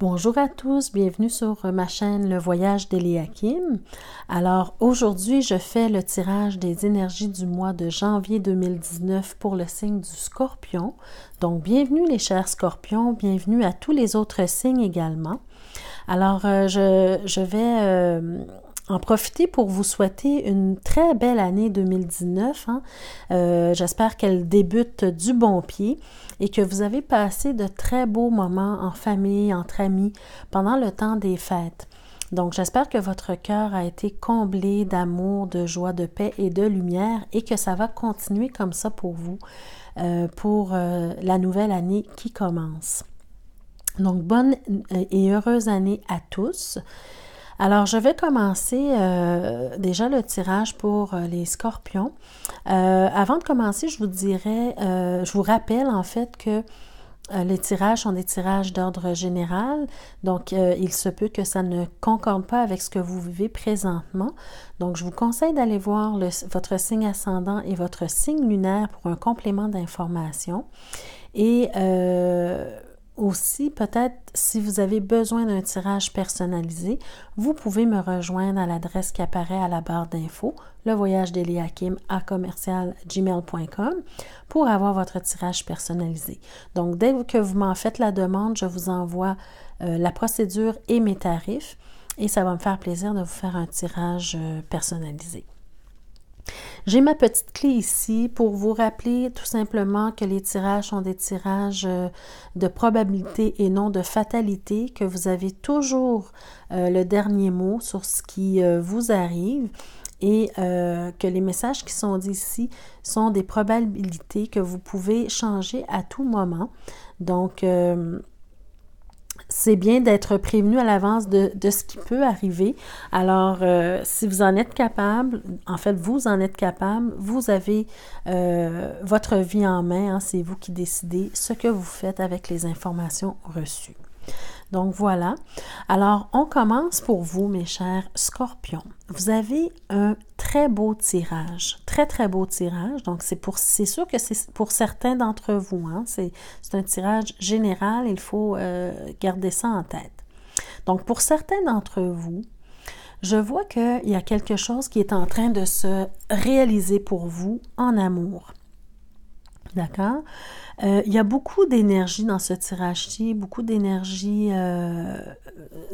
Bonjour à tous, bienvenue sur ma chaîne Le Voyage d'Eliakim. Alors aujourd'hui, je fais le tirage des énergies du mois de janvier 2019 pour le signe du scorpion. Donc bienvenue les chers scorpions, bienvenue à tous les autres signes également. Alors euh, je, je, vais... Euh, en profiter pour vous souhaiter une très belle année 2019. Hein. Euh, j'espère qu'elle débute du bon pied et que vous avez passé de très beaux moments en famille, entre amis, pendant le temps des fêtes. Donc j'espère que votre cœur a été comblé d'amour, de joie, de paix et de lumière et que ça va continuer comme ça pour vous euh, pour euh, la nouvelle année qui commence. Donc bonne et heureuse année à tous. Alors, je vais commencer euh, déjà le tirage pour euh, les scorpions. Euh, avant de commencer, je vous dirais, je vous rappelle en fait que les tirages sont des tirages d'ordre général, donc il se peut que ça ne concorde pas avec ce que vous vivez présentement. Donc, je vous conseille d'aller voir votre signe ascendant et votre signe lunaire pour un complément d'information. Et aussi, peut-être si vous avez besoin d'un tirage personnalisé, vous pouvez me rejoindre à l'adresse qui apparaît à la barre d'infos, le voyage d'Eliakim à commercial gmail.com pour avoir votre tirage personnalisé. Donc, dès que vous m'en faites la demande, je vous envoie euh, la procédure et mes tarifs et ça va me faire plaisir de vous faire un tirage euh, personnalisé. J'ai ma petite clé ici pour vous rappeler tout simplement que les tirages sont des tirages euh, de probabilité et non de fatalité, que vous avez toujours euh, le dernier mot sur ce qui euh, vous arrive et que les messages qui sont dits ici sont des probabilités que vous pouvez changer à tout moment. Donc, c'est bien d'être prévenu à l'avance de, ce qui peut arriver. Alors, euh, si vous en êtes capable, en fait, vous en êtes capable, vous avez euh, votre vie en main, hein, c'est vous qui décidez ce que vous faites avec les informations reçues. Donc voilà. Alors, on commence pour vous, mes chers scorpions. Vous avez un très beau tirage, très très beau tirage. Donc c'est pour, c'est sûr que c'est pour certains d'entre vous. Hein, c'est, un tirage général. Il faut euh, garder ça en tête. Donc pour certains d'entre vous, je vois qu'il y a quelque chose qui est en train de se réaliser pour vous en amour. D'accord? Euh, il y a beaucoup d'énergie dans ce tirage-ci, beaucoup d'énergie, euh, euh,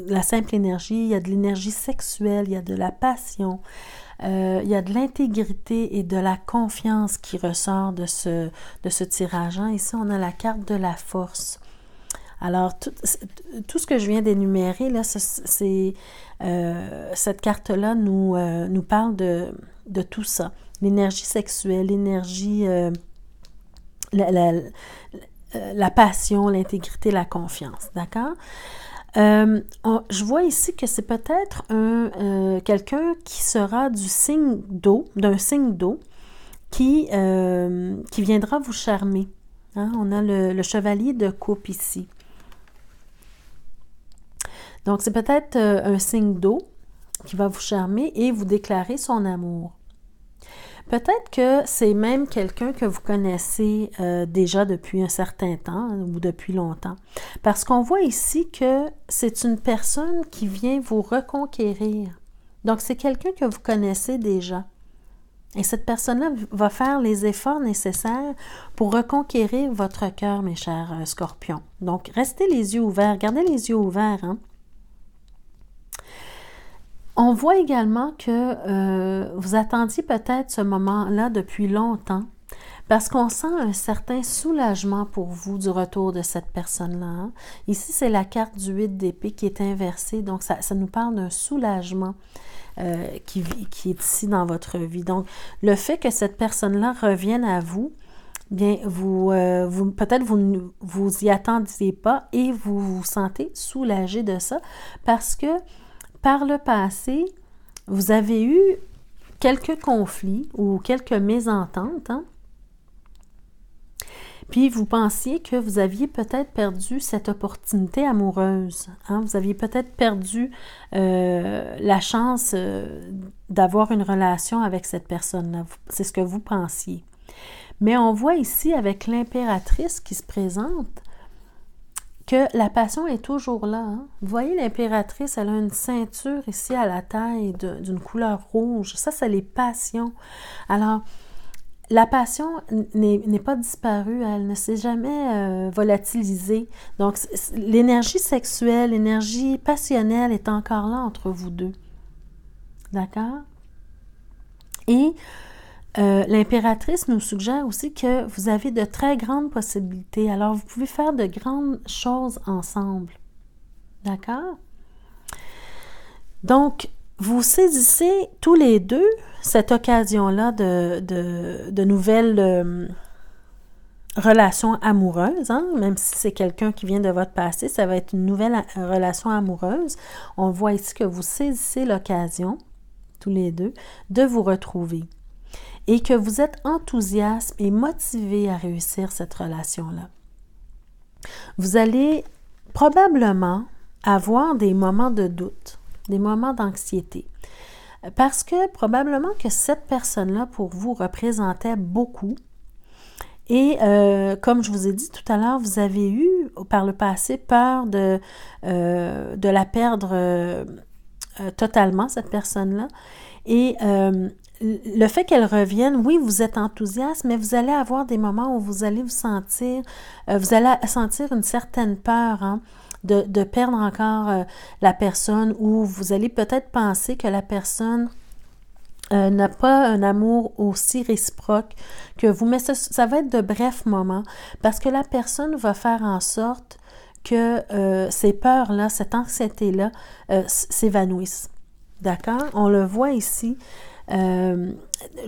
la simple énergie, il y a de l'énergie sexuelle, il y a de la passion, il y a de l'intégrité et de la confiance qui ressort de ce, de ce tirage. -là. Ici, on a la carte de la force. Alors, tout, ce que je viens d'énumérer, là, c'est, cette carte-là nous, nous parle de, de, tout ça. L'énergie sexuelle, l'énergie la, passion, l'intégrité, la confiance, d'accord? Euh, je vois ici que c'est peut-être un euh, quelqu'un qui sera du signe d'eau, d'un signe d'eau, qui, euh, qui viendra vous charmer. Hein? On a le, le, chevalier de coupe ici. Donc c'est peut-être un signe d'eau qui va vous charmer et vous déclarer son amour. Peut-être que c'est même quelqu'un que vous connaissez euh, déjà depuis un certain temps hein, ou depuis longtemps. Parce qu'on voit ici que c'est une personne qui vient vous reconquérir. Donc, c'est quelqu'un que vous connaissez déjà. Et cette personne-là va faire les efforts nécessaires pour reconquérir votre cœur, mes chers euh, scorpions. Donc, restez les yeux ouverts, gardez les yeux ouverts. Hein? On voit également que euh, vous attendiez peut-être ce moment-là depuis longtemps parce qu'on sent un certain soulagement pour vous du retour de cette personne-là. Hein. Ici, c'est la carte du 8 d'épée qui est inversée, donc ça, nous parle d'un soulagement euh, qui, qui est ici dans votre vie. Donc, le fait que cette personne-là revienne à vous, bien, vous, euh, vous peut-être vous vous y attendiez pas et vous vous sentez soulagé de ça parce que par le passé, vous avez eu quelques conflits ou quelques mésententes, hein? Puis vous pensiez que vous aviez peut-être perdu cette opportunité amoureuse. Hein? Vous aviez peut-être perdu euh, la chance euh, d'avoir une relation avec cette personne-là. C'est ce que vous pensiez. Mais on voit ici avec l'impératrice qui se présente que la passion est toujours là. Hein. Vous voyez, l'impératrice, elle a une ceinture ici à la taille d'une couleur rouge. Ça, c'est les passions. Alors, la passion n'est pas disparue, elle ne s'est jamais euh, volatilisée. Donc, l'énergie sexuelle, l'énergie passionnelle est encore là entre vous deux. D'accord? Et euh, l'impératrice nous suggère aussi que vous avez de très grandes possibilités. Alors, vous pouvez faire de grandes choses ensemble. D'accord? Donc, vous saisissez tous les deux cette occasion-là de, nouvelles euh, relations amoureuses, hein? même si c'est quelqu'un qui vient de votre passé, ça va être une nouvelle euh, relation amoureuse. On voit ici que vous saisissez l'occasion, tous les deux, de vous retrouver et que vous êtes enthousiaste et motivé à réussir cette relation-là. Vous allez probablement avoir des moments de doute, des moments d'anxiété, parce que probablement que cette personne-là pour vous représentait beaucoup. Et euh, comme je vous ai dit tout à l'heure, vous avez eu par le passé peur de, euh, de la perdre euh, totalement, cette personne-là. Et le fait qu'elle revienne, oui, vous êtes enthousiaste, mais vous allez avoir des moments où vous allez vous sentir, euh, vous allez sentir une certaine peur hein, de, de, perdre encore euh, la personne ou vous allez peut-être penser que la personne euh, n'a pas un amour aussi réciproque que vous. Mais ça, ça, va être de brefs moments parce que la personne va faire en sorte que ces peurs-là, cette anxiété-là s'évanouissent. D'accord? On le voit ici. Euh,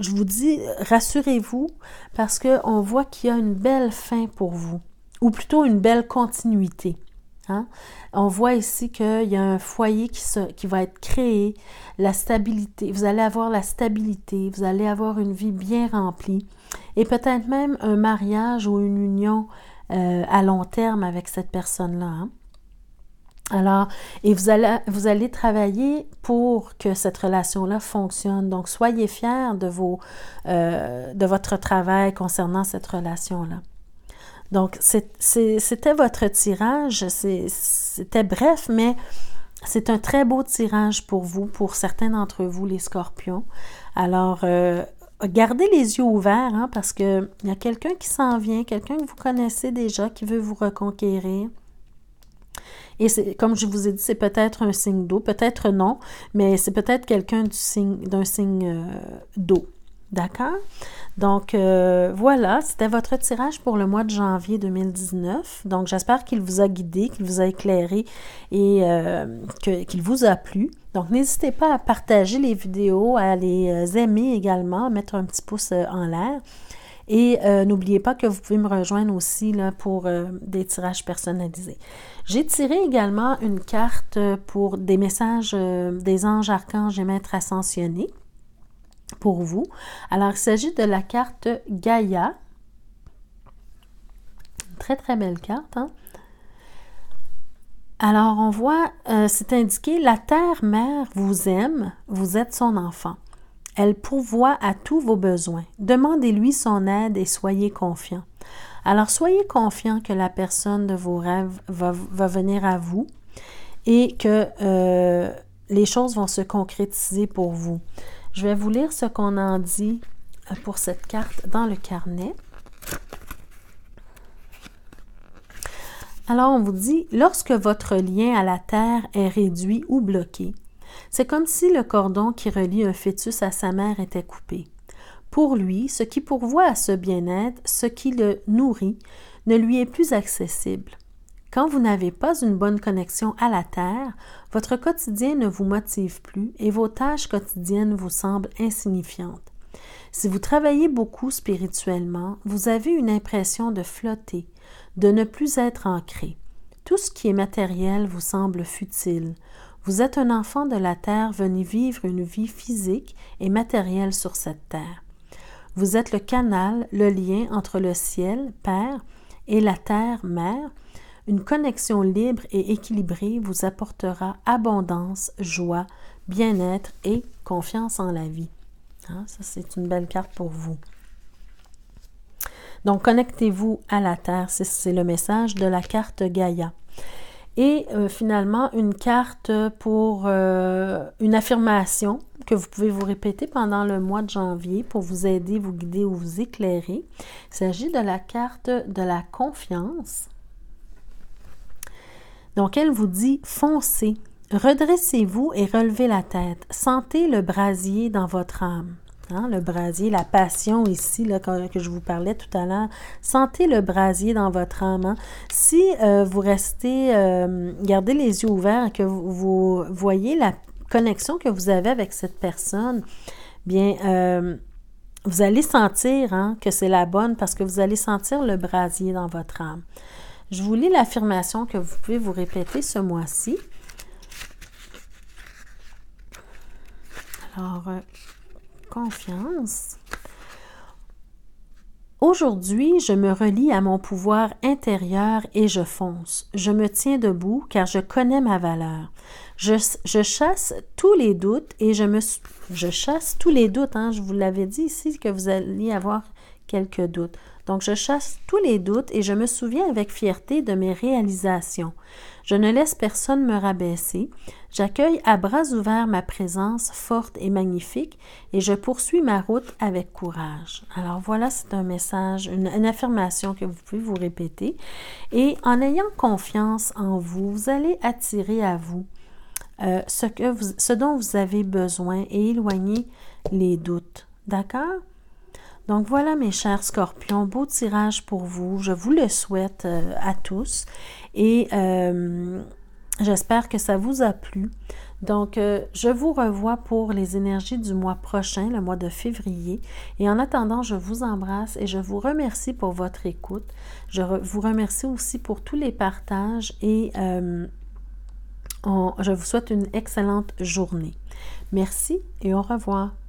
je vous dis, rassurez-vous parce qu'on voit qu'il y a une belle fin pour vous, ou plutôt une belle continuité. Hein. On voit ici qu'il y a un foyer qui, va être créé, la stabilité, vous allez avoir la stabilité, vous allez avoir une vie bien remplie et peut-être même un mariage ou une union euh, à long terme avec cette personne-là. Hein. Alors, et vous allez, travailler pour que cette relation-là fonctionne. Donc, soyez fiers de, euh, votre travail concernant cette relation-là. Donc, c'était votre tirage. C'était bref, mais c'est un très beau tirage pour vous, pour certains d'entre vous, les scorpions. Alors, euh, gardez les yeux ouverts hein, parce qu'il y a quelqu'un qui s'en vient, quelqu'un que vous connaissez déjà, qui veut vous reconquérir. Et c'est, comme je vous ai dit, c'est peut-être un signe d'eau, peut-être non, mais c'est peut-être quelqu'un signe, d'un signe euh, d'eau. D'accord? Donc euh, voilà, c'était votre tirage pour le mois de janvier 2019. Donc j'espère qu'il vous a guidé, qu'il vous a éclairé et euh, qu'il vous a plu. Donc n'hésitez pas à partager les vidéos, à les aimer également, à mettre un petit pouce en l'air. Et euh, n'oubliez pas que vous pouvez me rejoindre aussi là, pour euh, des tirages personnalisés. J'ai tiré également une carte pour des messages euh, des anges, archanges et maîtres ascensionnés pour vous. Alors, il s'agit de la carte Gaïa. très, très belle carte. Hein? Alors, on voit, c'est indiqué, la Terre-Mère vous aime, vous êtes son enfant. Elle pourvoit à tous vos besoins. Demandez-lui son aide et soyez confiant. Alors soyez confiant que la personne de vos rêves va, venir à vous et que euh, les choses vont se concrétiser pour vous. Je vais vous lire ce qu'on en dit euh, pour cette carte dans le carnet. Alors on vous dit, lorsque votre lien à la Terre est réduit ou bloqué, c'est comme si le cordon qui relie un fœtus à sa mère était coupé. Pour lui, ce qui pourvoit à ce bien-être, ce qui le nourrit, ne lui est plus accessible. Quand vous n'avez pas une bonne connexion à la Terre, votre quotidien ne vous motive plus et vos tâches quotidiennes vous semblent insignifiantes. Si vous travaillez beaucoup spirituellement, vous avez une impression de flotter, de ne plus être ancré. Tout ce qui est matériel vous semble futile. Vous êtes un enfant de la terre venu vivre une vie physique et matérielle sur cette terre. Vous êtes le canal, le lien entre le ciel, Père, et la terre, Mère. Une connexion libre et équilibrée vous apportera abondance, joie, bien-être et confiance en la vie. Hein, ça, c'est une belle carte pour vous. Donc, connectez-vous à la Terre, c'est le message de la carte Gaïa et euh, finalement une carte pour euh, une affirmation que vous pouvez vous répéter pendant le mois de janvier pour vous aider, vous guider ou vous éclairer. Il s'agit de la carte de la confiance. Donc elle vous dit foncez, redressez-vous et relevez la tête, sentez le brasier dans votre âme. Hein, le brasier, la passion ici que, je vous parlais tout à l'heure. Sentez le brasier dans votre âme. Hein. Si euh, vous restez, euh, gardez les yeux ouverts et que vous, voyez la connexion que vous avez avec cette personne, bien, euh, vous allez sentir hein, que c'est la bonne parce que vous allez sentir le brasier dans votre âme. Je vous lis l'affirmation que vous pouvez vous répéter ce mois-ci. Alors, confiance. Aujourd'hui, je me relie à mon pouvoir intérieur et je fonce. Je me tiens debout car je connais ma valeur. Je, chasse tous les doutes et je me je chasse tous les doutes. Hein, je vous l'avais dit ici que vous alliez avoir quelques doutes. Donc je chasse tous les doutes et je me souviens avec fierté de mes réalisations. Je ne laisse personne me rabaisser. J'accueille à bras ouverts ma présence forte et magnifique et je poursuis ma route avec courage. Alors voilà, c'est un message, une, affirmation que vous pouvez vous répéter. Et en ayant confiance en vous, vous allez attirer à vous euh, ce, vous, ce dont vous avez besoin et éloigner les doutes. D'accord? Donc voilà mes chers scorpions, beau tirage pour vous. Je vous le souhaite euh, à tous et euh, j'espère que ça vous a plu. Donc, euh, je vous revois pour les énergies du mois prochain, le mois de février. Et en attendant, je vous embrasse et je vous remercie pour votre écoute. Je vous remercie aussi pour tous les partages et je vous souhaite une excellente journée. Merci et au revoir.